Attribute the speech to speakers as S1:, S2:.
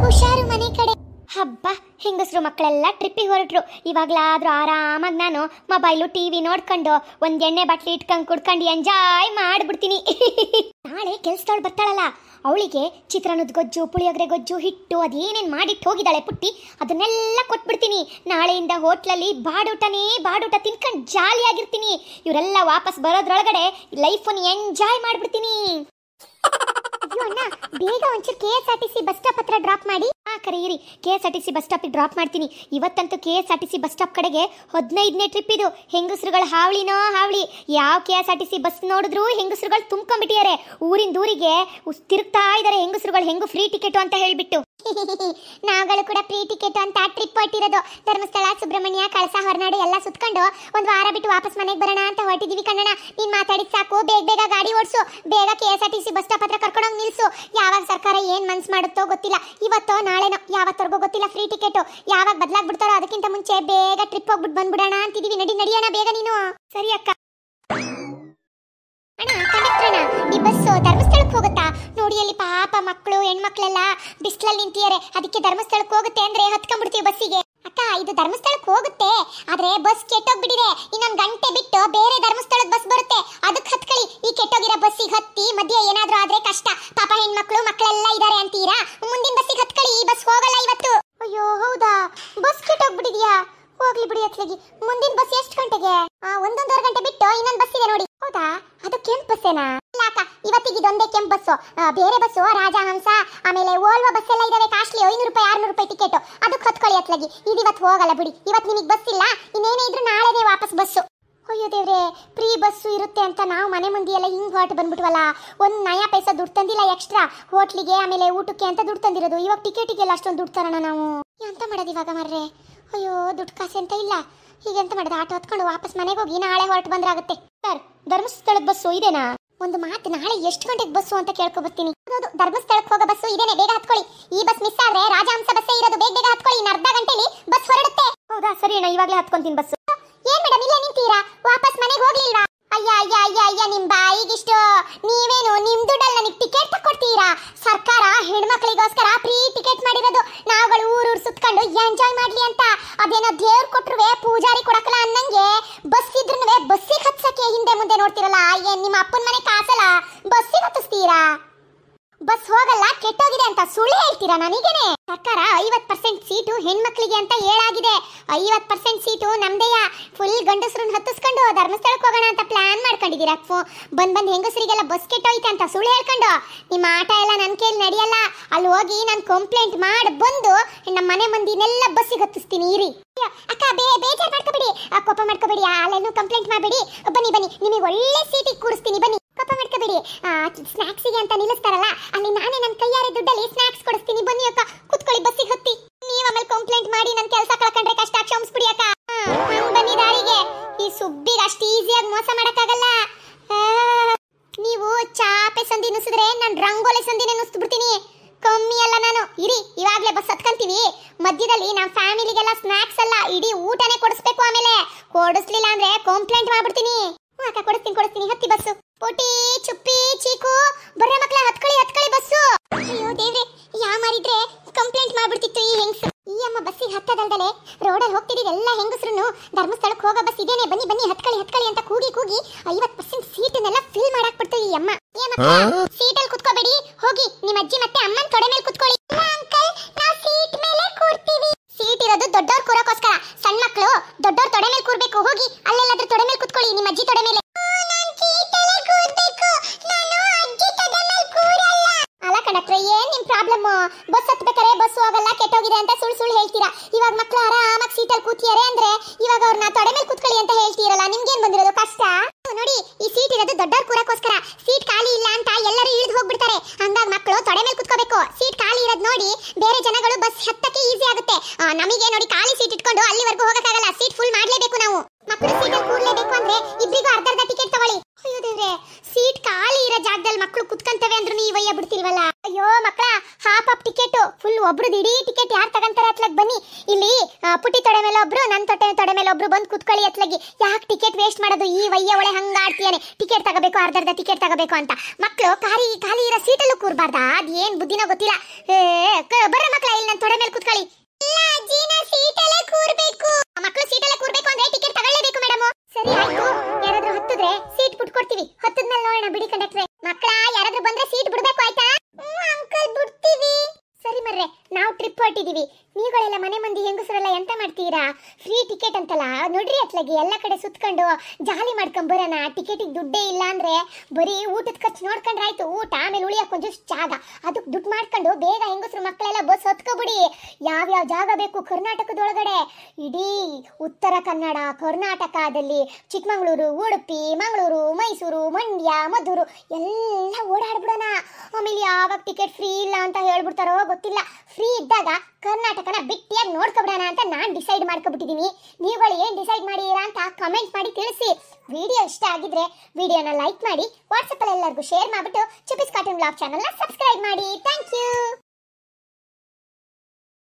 S1: ಹುಷಾರು ಮನೆ ಕಡೆ ಹಬ್ಬ ಹೆಂಗಸರು ಮಕ್ಕಳೆಲ್ಲ ಟ್ರಿಪ್ಪಿಗೆ ಹೊರಟ್ರು ಇವಾಗ್ಲಾದ್ರೂ ಆರಾಮಾಗಿ ನಾನು ಮೊಬೈಲು ಟಿ ವಿ ನೋಡ್ಕೊಂಡು ಒಂದು ಎಣ್ಣೆ ಬಾಟ್ಲಿ ಇಟ್ಕೊಂಡು ಕುಡ್ಕೊಂಡು ಎಂಜಾಯ್ ಮಾಡಿಬಿಡ್ತೀನಿ ನಾಳೆ ಕೆಲ್ಸದವಳು ಬರ್ತಾಳಲ್ಲ ಅವಳಿಗೆ ಚಿತ್ರಾನ್ನದ ಗೊಜ್ಜು ಪುಳಿಯೋಗರೆ ಗೊಜ್ಜು ಹಿಟ್ಟು ಅದೇನೇನು ಮಾಡಿಟ್ಟು ಹೋಗಿದ್ದಾಳೆ ಪುಟ್ಟಿ ಅದನ್ನೆಲ್ಲ ಕೊಟ್ಬಿಡ್ತೀನಿ ನಾಳೆಯಿಂದ ಹೋಟ್ಲಲ್ಲಿ ಬಾಡೂಟನೇ ಬಾಡೂಟ ತಿನ್ಕೊಂಡು ಜಾಲಿಯಾಗಿರ್ತೀನಿ ಇವರೆಲ್ಲ ವಾಪಸ್ ಬರೋದ್ರೊಳಗಡೆ ಲೈಫನ್ನು ಎಂಜಾಯ್ ಮಾಡ್ಬಿಡ್ತೀನಿ ಈಗ ಬೇಗ ಒಂಚೂರು K S R T C bus stop ಹತ್ರ ಡ್ರಾಪ್ ಮಾಡಿ ಹಾ ಕರೆಯಿರಿ K S R T C bus ಸ್ಟಾಪಿಗೆ ಡ್ರಾಪ್ ಮಾಡ್ತೀನಿ ಇವತ್ತಂತೂ K S R T C bus stop ಕಡೆಗೆ ಹದಿನೈದನೇ ಟ್ರಿಪ್ ಇದು ಹೆಂಗಸರುಗಳ ಹಾವಳಿನೋ ಹಾವಳಿ ಯಾವ K S R T C bus ನೋಡಿದ್ರು ಹೆಂಗಸರುಗಳು ತುಂಬ್ಕೊಂಡ್ಬಿಟ್ಟಿದ್ದಾರೆ ಊರಿಂದ ದೂರಿಗೆ ತಿರುಗ್ತಾ ಇದ್ದಾರೆ ಹೆಂಗಸರುಗಳು ಹೆಂಗು ಫ್ರೀ ಟಿಕೆಟ್ ಅಂತ ಹೇಳಿಬಿಟ್ಟು ನಾವುಗಳು ಕೂಡ ಫ್ರೀ ಟಿಕೆಟ್ ಅಂತ ಟ್ರಿಪ್ ಹೊಟ್ಟಿರೋದು
S2: ಧರ್ಮಸ್ಥಳ ಸುಬ್ರಹ್ಮಣ್ಯ ಕಳಸ ಹೊರನಾಡು ಎಲ್ಲ ಸುತ್ಕೊಂಡು ಒಂದ್ ವಾರ ಬಿಟ್ಟು ವಾಪಸ್ ಮನೆಗೆ ಬರೋಣ ಅಂತ ಹೊರಟಿದೀವಿ ಕಣ್ಣಣ್ಣ ನೀನ್ ಮಾತಾಡಿದ್ ಸಾಕು ಬೇಗ ಬೇಗ ಗಾಡಿ ಓಡಿಸು ಬೇಗ K S R T C bus stop ಹತ್ರ ಕರ್ಕೊಂಡು ನಿಲ್ಸು ಯಾವಾಗ ಸರ್ಕಾರ ಏನ್ ಮನ್ಸು ಮಾಡುತ್ತೋ ಗೊತ್ತಿಲ್ಲ ಇವತ್ತೋ ನಾಳೆನೋ ಯಾವತ್ತರೆಗೂ ಗೊತ್ತಿಲ್ಲ ಫ್ರೀ ಟಿಕೆಟ್ ಯಾವಾಗ ಬಿಡ್ತಾರೋ ಅದಕ್ಕಿಂತ ಮುಂಚೆ ಬೇಗ ಟ್ರಿಪ್ ಹೋಗ್ಬಿಟ್ಟು ಬಂದ್ಬಿಡೋಣ ಅಂತಿದ್ದೀವಿ ನಡಿ ನಡಿಯೋಣ ಬೇಗ ನೀನು ಸರಿ ಅಕ್ಕ ಅಣ್ಣ ಈ ಬಸ್ಸು ಧರ್ಮಸ್ಥಳಕ್ಕೆ ಹೋಗುತ್ತಾ ನೋಡಿ ಅಲ್ಲಿ ಪಾಪ ಮಕ್ಕಳು ಹೆಣ್ಮಕ್ಳೆಲ್ಲ ಬಿಸಿಲಲ್ಲಿ ನಿಂತಿದ್ದಾರೆ ಅದಕ್ಕೆ ಧರ್ಮಸ್ಥಳಕ್ಕೆ ಹೋಗುತ್ತೆ ಅಂದ್ರೆ ಹತ್ಕೊಂಡ್ಬಿಡ್ತೀವಿ ಬಸ್ಸಿಗೆ ಇದು ಧರ್ಮಸ್ಥಳಕ್ಕೆ ಹೋಗುತ್ತೆ ಆದ್ರೆ ಬಸ್ ಕೆಟ್ಟೋಗ್ಬಿಟ್ಟಿದೆ ಇನ್ನೊಂದು ಗಂಟೆ ಬಿಟ್ಟು ಬೇರೆ ಧರ್ಮಸ್ಥಳದ ಬಸ್ ಬರುತ್ತೆ ಅದಕ್ಕೆ ಹತ್ಕೊಳ್ಳಿ ಈ ಕೆಟ್ಟೋಗಿರೋ ಬಸ್ಸಿಗೆ ಹತ್ತಿ ಮಧ್ಯೆ ಏನಾದ್ರೂ ಆದ್ರೆ ಕಷ್ಟ ಪಾಪ ಹೆಣ್ಮಕ್ಳು ಮಕ್ಕಳೆಲ್ಲ ಇದ್ದಾರೆ ಅಂತೀರಾ ಮುಂದಿನ ಬಸ್ಸಿಗೆ ಹತ್ಕೊಳ್ಳಿ ಈ ಬಸ್ ಹೋಗಲ್ಲ ಇವತ್ತು ಅಯ್ಯೋ ಹೌದಾ ಬಸ್ ಕೆಟ್ಟೋಗ್ಬಿಟ್ಟಿದ್ಯಾ ಹೋಗ್ಲಿ ಬಿಡಿ ಅತ್ಲಗಿ ಮುಂದಿನ ಬಸ್ ಎಷ್ಟು ಗಂಟೆಗೆ ಒಂದೊಂದೂವರೆ ಗಂಟೆ ಬಿಟ್ಟು ಇನ್ನೊಂದು ಬಸ್ ಇದೆ ನೋಡಿ ಹೌದಾ ಅದು ಕೆಂಪು ಬಸ್ಸೇನಾ ಇವತ್ತಿಗೆ ಇದೊಂದೇ ಕೆಂಪು ಬಸ್ ಬೇರೆ ಬಸ್ಸು ರಾಜಹಂಸ ಆಮೇಲೆ ಓಲ್ವ ಬಸ್ ಎಲ್ಲ ಇದಾವೆ ಕಾಸ್ಟ್ಲಿ ಐನೂರು ರೂಪಾಯಿ ಆರ್ನೂರು ರೂಪಾಯಿ ಟಿಕೆಟ್ ಅದಕ್ಕೆ ಹೊತ್ಕೊಳ್ಳಿ ಅತ್ಲಾಗಿ ಇದು ಇವತ್ತು ಹೋಗಲ್ಲ ಬಿಡಿ ಇವತ್ತು ನಿಮಗೆ ಬಸ್ ಇಲ್ಲ ಇನ್ನೇನೇ ಇದ್ರು ನಾಳೆನೇ ವಾಪಸ್ ಬಸ್ಸು ಅಯ್ಯೋ ದೇವ್ರೆ ಫ್ರೀ ಬಸ್ ಇರುತ್ತೆ ಅಂತ ನಾವು ಮನೆ ಮುಂದೆ ಎಲ್ಲ ಹಿಂಗೆ ಹೊರಟು ಬಂದ್ಬಿಟ್ವಲ್ಲ ಒಂದು ನಯಾ ಪೈಸಾ ದುಡ್ಡು ತಂದಿಲ್ಲ ಎಕ್ಸ್ಟ್ರಾ ಹೋಟ್ಲಿಗೆ ಆಮೇಲೆ ಊಟಕ್ಕೆ ಅಂತ ದುಡ್ಡು ತಂದಿರೋದು ಇವಾಗ ಟಿಕೆಟಿಗೆಲ್ಲ ಅಷ್ಟೊಂದು ದುಡ್ಡು ತರೋಣ ನಾವು ಎಂತ ಮಾಡೋದು ಇವಾಗ ಮರ್ರೆ ಅಯ್ಯೋ ದುಡ್ಡು ಕಾಸು ಅಂತ ಇಲ್ಲ ಹೀಗೆಂತ ಮಾಡೋದು ಆಟೋ ಹತ್ಕೊಂಡು ವಾಪಸ್ ಮನೆಗೆ ಹೋಗಿ ನಾಳೆ ಹೊರಟು ಬಂದ್ರಾಗುತ್ತೆ ಸರ್ ಧರ್ಮಸ್ಥಳದ ಬಸ್ಸು ಇದೆನಾ ಒಂದು ಮಾತು ನಾಳೆ ಎಷ್ಟು ಗಂಟೆಗೆ ಬಸ್ಸು ಅಂತ ಕೇಳ್ಕೊ ಹೌದು ಧರ್ಮಸ್ಥಳಕ್ಕೆ ಹೋಗೋ ಬಸ್ಸು ಇದೇನೆ ಬೇಗ ಹತ್ಕೊಳ್ಳಿ ಈ ಬಸ್ ಮಿಸ್ ಆದ್ರೆ ರಾಜಹಂಸ ಬಸ್ಸೇ ಇರೋದು ಬೇಗ ಬೇಗ ಹತ್ಕೊಳ್ಳಿ ಇನ್ನು ಅರ್ಧ ಗಂಟೆಲಿ ಬಸ್ ಹೊರಡುತ್ತೆ
S1: ಹೌದಾ ಸರಿ ಅಣ್ಣ ಇವಾಗಲೇ ಹತ್ಕೊಂತೀನಿ ಬಸ್
S2: ಏನ್ ಮೇಡಮ್ ಇಲ್ಲೇ ನಿಂತೀರಾ ವಾಪಸ್ ಮನೆಗೆ ಹೋಗ್ಲಿಲ್ವಾ ಅಯ್ಯ ಅಯ್ಯ ಅಯ್ಯ ಅಯ್ಯ ನಿಮ್ ಬಾಯಿಗಿಷ್ಟು ನೀವೇನು ನಿಮ್ ದುಡ್ಡಲ್ಲಿ ನನಗೆ ಟಿಕೆಟ್ ಕೊಡ್ತೀರಾ ಸರ್ಕಾರ ಹೆಣ್ಮಕ್ಳಿಗೋಸ್ಕರ ಫ್ರೀ ಟಿಕೆಟ್ ಮಾಡಿರೋದು ನಾವುಗಳು ಊರೂರು ಸುತ್ಕೊಂಡು ಎಂಜಾಯ್ ಮಾಡ್ಲಿ ಅಂತ ಅದೇನೋ ದೇವ್ರು ಕೊಟ್ರುವೆ ಪೂಜಾರಿ ಕೊಡಕಲ್ಲ ಅನ್ನಂಗೆ ಬಸ್ ಇದ್ರೂ ಬಸ್ಸಿಗೆ ಮುಂದೆ ನೋಡ್ತಿರಲ್ಲ ಏನ್ ನಿಮ್ಮ ಅಪ್ಪನ ಮನೆ ಕಾಸಲ್ಲ ಬಸ್ಸಿಗೆ ಹತ್ತಿಸ್ತೀರಾ ಬಸ್ ಹೋಗಲ್ಲ ಕೆಟ್ಟೋಗಿದೆ ಅಂತ ಸುಳ್ಳು ಹೇಳ್ತೀರಾ ನನಗೇನೆ ಸರ್ಕಾರ ಐವತ್ ಪರ್ಸೆಂಟ್ ಸೀಟು ಹೆಣ್ಮಕ್ಳಿಗೆ ಅಂತ ಹೇಳಾಗಿದೆ ಐವತ್ ಪರ್ಸೆಂಟ್ ಸೀಟು ನಮ್ದೆಯ ಫುಲ್ ಗಂಡಸರು ಹತ್ತಿಸ್ಕೊಂಡು ಧರ್ಮಸ್ಥಳಕ್ಕೆ ಹೋಗೋಣ ಅಂತ ಪ್ಲಾನ್ ಮಾಡ್ಕೊಂಡಿದ್ದೀರಾ ಬಂದ್ ಬಂದ್ ಹೆಂಗಸರಿಗೆಲ್ಲ ಬಸ್ ಕೆಟ್ಟೋಯ್ತೆ ಅಂತ ಸುಳ್ಳು ಹೇಳ್ಕೊಂಡು ನಿಮ್ಮ ಆಟ ಎಲ್ಲ ನನ್ನ ಕೈಲಿ ನಡೆಯಲ್ಲ ಅಲ್ಲಿ ಹೋಗಿ ನಾನು ಕಂಪ್ಲೇಂಟ್ ಮಾಡಿ ಬಂದು ನಮ್ಮ ಮನೆ ಮಂದಿನೆಲ್ಲ ಬಸ್ಸಿಗೆ ಹತ್ತಿಸ್ತೀನಿ ಇರಿ ಅಕ್ಕ ಬೇ ಬೇಜಾರು ಮಾಡ್ಕೋಬೇಡಿ ಕೋಪ ಮಾಡ್ಕೋಬೇಡಿ ಅಲ್ಲೇನು ಕಂಪ್ಲೇಂಟ್ ಮಾಡಬೇಡಿ ಬನ್ನಿ ಬನ್ನಿ ನಿಮಗೆ ಒಳ್ಳೆ ಸೀಟಿಗೆ ಕೂಡಿಸ್ತೀನಿ ಬನ್ನಿ ಕೋಪ ಮಾಡ್ಕೋಬೇಡಿ ಸ್ನಾಕ್ಸಿಗೆ ಅಂತ ನಿಲ್ಲಿಸ್ತಾರಲ್ಲ ಅಲ್ಲಿ ನಾನೇ ನನ್ನ ಕೈಯಾರೆ ದುಡ್ಡಲ್ಲಿ ಸ್ನಾಕ್ಸ್ ಕೊಡಿಸ್ತೀನಿ ಬನ್ನಿ ಅಕ್ಕ ಕುತ್ಕೊಳ್ಳಿ ಬಸ್ಸಿಗೆ ಹತ್ತಿ ನೀವು ಆಮೇಲೆ ಕಂಪ್ಲೇಂಟ್ ಮಾಡಿ ನನ್ನ ಕೆಲಸ ಕಳ್ಕೊಂಡ್ರೆ ಕಷ್ಟ ಕ್ಷಮಿಸ್ಬಿಡಿ ಅಕ್ಕ ಬನ್ನಿ ದಾರಿಗೆ ಈ ಸುಬ್ಬಿಗೆ ಅಷ್ಟು ಈಸಿಯಾಗಿ ಮೋಸ ಮಾಡೋಕ್ಕಾಗಲ್ಲ ನೀವು ಚಾಪೆ ಸಂದಿ ನುಸಿದ್ರೆ ನಾನು ರಂಗೋಲೆ ಸಂಧಿನೇ ನುಸ್ಬಿಡ್ತೀನಿ ಕಮ್ಮಿ ಅಲ್ಲ ನಾನು ಇರಿ ಇವಾಗ್ಲೇ ಬಸ್ ಹತ್ಕೊಂತೀವಿ ಮಧ್ಯದಲ್ಲಿ ನಮ್ಮ ಫ್ಯಾಮಿಲಿಗೆಲ್ಲ ಸ್ನಾಕ್ಸ್ ಅಲ್ಲ ಇಡೀ ಊಟನೇ ಕೊಡಿಸ್ಬೇಕು ಆಮೇಲೆ ಕೊಡಿಸ್ಲಿಲ್ಲ ಅಂದ್ರೆ ಕಂಪ್ಲೇಂಟ್ ಮಾಡ್ಬಿಡ್ತೀನಿ ಹ್ಞೂ ಅಕ್ಕ ಕೊಡಿಸ್ತೀನಿ ಕೊಡಿಸ್ತೀನಿ ಹತ್ತಿ ಬಸ್ಸು ಪೋಟಿ ಚುಪ್ಪಿ ಚೀಕು ಬರ್ರೆ ಮಕ್ಳ ಹತ್ಕೊಳ್ಳಿ ಹತ್ಕೊಳ್ಳಿ ಬಸ್ಸು ಅಯ್ಯೋ ದೇವ್ರೆ ಯಾ ಮಾರಿದ್ರೆ ಕಂಪ್ಲೇಂಟ್ ಮಾಡ್ಬಿಡ್ತಿತ್ತು ಈ ಹೆಂಗಸು ಈ ಅಮ್ಮ ಬಸ್ಸಿಗೆ ಹತ್ತದಲ್ದಲೆ ರೋಡಲ್ಲಿ ಹೋಗ್ತಿದ್ದೀವಿ ಎಲ್ಲ ಹೆಂಗಸ್ರು ಧರ್ಮಸ್ಥಳಕ್ಕೆ ಹೋಗೋ ಬಸ್ ಇದೇನೆ ಬನ್ನಿ ಬನ್ನಿ ಹತ್ಕೊಳ್ಳಿ ಹತ್ಕೊಳ್ಳಿ ಅಂತ ಕೂಗಿ ಕೂಗಿ ಐವತ್ತು ಪರ್ಸೆಂಟ್ ಸೀಟನ್ನೆಲ್ಲ ಫಿಲ್ ಮಾಡಾಕ್ಬಿಡ್ತು ಈ ಅಮ್ಮ ಏನಪ್ಪ ಸೀಟಲ್ಲಿ ಕುತ್ಕೋಬೇಡಿ ಹೋಗಿ ನಿಮ್ಮ ಅಜ್ಜಿ ಮತ್ತೆ ಅಮ್ಮನ ತೊಡೆ ಮೇಲೆ ಕುತ್ಕೊಳ್ಳಿ ಅಂದ್ರೆ ಇವಾಗ ಅವ್ರನ್ನ ತೊಡೆ ಮೇಲೆ ಕೂತ್ಕೊಳ್ಳಿ ಅಂತ ಹೇಳ್ತೀರಲ್ಲ ನಿಮ್ಗೇನ್ ಬಂದಿರೋದು ಕಷ್ಟ ನೋಡಿ ಈ ಸೀಟ್ ಇರೋದು ದೊಡ್ಡವ್ರ ಕೂರಕ್ಕೋಸ್ಕರ ಸೀಟ್ ಖಾಲಿ ಇಲ್ಲ ಅಂತ ಎಲ್ಲರೂ ಇಳಿದು ಹೋಗ್ಬಿಡ್ತಾರೆ ಹಂಗಾಗಿ ಮಕ್ಕಳು ತೊಡೆ ಮೇಲೆ ಕುತ್ಕೋಬೇಕು ಸೀಟ್ ಖಾಲಿ ಇರೋದು ನೋಡಿ ಬೇರೆ ಜನಗಳು ಬಸ್ ಹತ್ತಕ್ಕೆ ಈಜಿ ಆಗುತ್ತೆ ನಮಗೆ ನೋಡಿ ಖಾಲಿ ಸೀಟ್ ಇಟ್ಕೊಂಡು ಅಲ್ಲಿವರೆಗೂ ಹೋಗಕ್ಕಾಗಲ್ಲ ಸೀಟ್ ಫುಲ್ ಮಾಡಲೇಬೇಕು ನಾವು ಮಕ್ಕಳು ಸೀಟ್ ಜಾಗದಲ್ಲಿ ಮಕ್ಕಳು ಕುತ್ಕಂತವೆ ಅಂದ್ರೂ ನೀ ವಯ್ಯ ಬಿಡ್ತಿಲ್ವಲ್ಲ ಅಯ್ಯೋ ಮಕ್ಕಳ ಹಾಫ್ ಆಫ್ ಟಿಕೆಟ್ ಫುಲ್ ಒಬ್ರು ಇಡೀ ಟಿಕೆಟ್ ಯಾರು ತಗೊಂತಾರೆ ಅತ್ಲಗ್ ಬನ್ನಿ ಇಲ್ಲಿ ಪುಟ್ಟಿ ತೊಡೆ ಮೇಲೆ ಒಬ್ರು ನನ್ನ ತೊಟ್ಟೆ ತೊಡೆ ಮೇಲೆ ಒಬ್ರು ಬಂದು ಕುತ್ಕೊಳ್ಳಿ ಅತ್ಲಗಿ ಯಾಕೆ ಟಿಕೆಟ್ ವೇಸ್ಟ್ ಮಾಡೋದು ಈ ವಯ್ಯ ಒಳೆ ಹಂಗ ಆಡ್ತೀಯಾನೆ ಟಿಕೆಟ್ ತಗೋಬೇಕು ಅರ್ಧ ಅರ್ಧ ಟಿಕೆಟ್ ತಗೋಬೇಕು ಅಂತ ಮಕ್ಕಳು ಖಾಲಿ ಖಾಲಿ ಇರೋ ಸೀಟಲ್ಲೂ ಕೂರ್ಬಾರ್ದಾ ಅದ್ ಏನ್ ಬುದ್ಧಿನೋ ಗೊತ್ತಿಲ್ಲ ಬರ್ರ ಮಕ್ಕಳ ಇಲ್ಲಿ ನನ್ನ ತೊಡೆ ಮೇಲೆ ಕುತ್ಕೊಳ್ಳಿ ಮಕ್ಕಳು ಸೀಟಲ್ಲೇ ಕೂರ್ಬೇಕು ಅಂದ್ರೆ ಟಿಕೆಟ್ ತಗೊಳ್ಳೇಬೇಕು ಮೇಡಮ್ ಸರಿ ಆಯ್ತು ಯಾರಾದ್ರೂ ಹತ್ತಿದ್ರೆ ಸೀಟ್ ಬಿಟ್ಕೊಡ್ತೀವಿ ಹತ್ತದ್ಮೇಲೆ ನೋಡೋಣ ಬಿಡಿ ಕಂಡಕ್ಟ್ರೆ ಹೊರಟಿದೀವಿ ನೀವುಗಳೆಲ್ಲ ಮನೆ ಮಂದಿ ಹೆಂಗಸರೆಲ್ಲ ಎಂತ ಮಾಡ್ತೀರಾ ಫ್ರೀ ಟಿಕೆಟ್ ಅಂತಲ್ಲ ನೋಡ್ರಿ ಅತ್ಲಾಗಿ ಎಲ್ಲ ಕಡೆ ಸುತ್ಕೊಂಡು ಜಾಲಿ ಮಾಡ್ಕೊಂಡು ಬರೋಣ ಟಿಕೆಟಿಗೆ ದುಡ್ಡೇ ಇಲ್ಲ ಅಂದ್ರೆ ಬರೀ ಊಟದ ಖರ್ಚು ನೋಡ್ಕೊಂಡ್ರೆ ಆಯ್ತು ಊಟ ಆಮೇಲೆ ಉಳಿಯಕ್ಕೆ ಒಂದಿಷ್ಟು ಜಾಗ ಅದಕ್ಕೆ ದುಡ್ಡು ಮಾಡ್ಕೊಂಡು ಬೇಗ ಹೆಂಗಸರು ಮಕ್ಕಳೆಲ್ಲ ಬಸ್ ಹೊತ್ಕೊಬಿಡಿ ಯಾವ್ಯಾವ ಜಾಗ ಬೇಕು ಕರ್ನಾಟಕದೊಳಗಡೆ ಇಡೀ ಉತ್ತರ ಕನ್ನಡ ಕರ್ನಾಟಕದಲ್ಲಿ ಚಿಕ್ಕಮಗಳೂರು ಉಡುಪಿ ಮಂಗಳೂರು ಮೈಸೂರು ಮಂಡ್ಯ ಮಧುರು ಎಲ್ಲ ಓಡಾಡ್ಬಿಡೋಣ ಆಮೇಲೆ ಯಾವಾಗ ಟಿಕೆಟ್ ಫ್ರೀ ಇಲ್ಲ ಅಂತ ಹೇಳ್ಬಿಡ್ತಾರೋ ಗೊತ್ತಿಲ್ಲ ಫ್ರೀ ಇದ್ದಾಗ ಕರ್ನಾಟಕನ ಬಿಟ್ಟಿಯಾಗಿ ನೋಡ್ಕೊಬಿಡೋಣ ಅಂತ ನಾನು ಡಿಸೈಡ್ ಮಾಡ್ಕೊಬಿಟ್ಟಿದ್ದೀನಿ ನೀವುಗಳು ಏನು ಡಿಸೈಡ್ ಮಾಡಿದ್ದೀರಾ ಅಂತ ಕಮೆಂಟ್ ಮಾಡಿ ತಿಳಿಸಿ ವಿಡಿಯೋ ಇಷ್ಟ ಆಗಿದ್ರೆ ವಿಡಿಯೋನ ಲೈಕ್ ಮಾಡಿ ವಾಟ್ಸಪ್ಪಲ್ಲಿ ಎಲ್ಲರಿಗೂ ಶೇರ್ ಮಾಡಿಬಿಟ್ಟು ಚುಪಿಸ್ ಕಾರ್ಟೂನ್ ಬ್ಲಾಗ್ ಚಾನಲ್ನ ಸಬ್ಸ್ಕ್ರೈಬ್ ಮಾಡಿ ಥ್ಯಾಂಕ್ ಯು